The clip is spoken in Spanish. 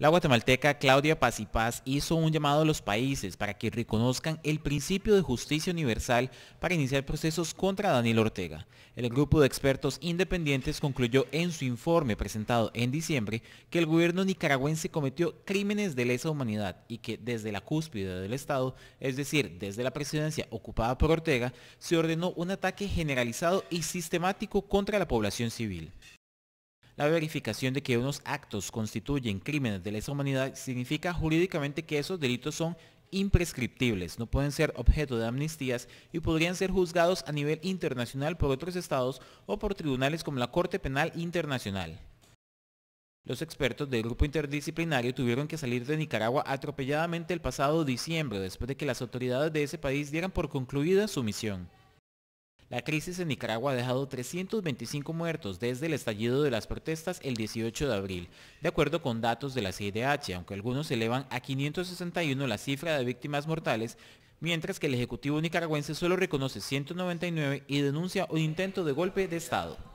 La guatemalteca Claudia Paz y Paz hizo un llamado a los países para que reconozcan el principio de justicia universal para iniciar procesos contra Daniel Ortega. El grupo de expertos independientes concluyó en su informe presentado en diciembre que el gobierno nicaragüense cometió crímenes de lesa humanidad y que desde la cúspide del Estado, es decir, desde la presidencia ocupada por Ortega, se ordenó un ataque generalizado y sistemático contra la población civil. La verificación de que unos actos constituyen crímenes de lesa humanidad significa jurídicamente que esos delitos son imprescriptibles, no pueden ser objeto de amnistías y podrían ser juzgados a nivel internacional por otros estados o por tribunales como la Corte Penal Internacional. Los expertos del grupo interdisciplinario tuvieron que salir de Nicaragua atropelladamente el pasado diciembre después de que las autoridades de ese país dieran por concluida su misión. La crisis en Nicaragua ha dejado 325 muertos desde el estallido de las protestas el 18 de abril, de acuerdo con datos de la CIDH, aunque algunos elevan a 561 la cifra de víctimas mortales, mientras que el Ejecutivo nicaragüense solo reconoce 199 y denuncia un intento de golpe de Estado.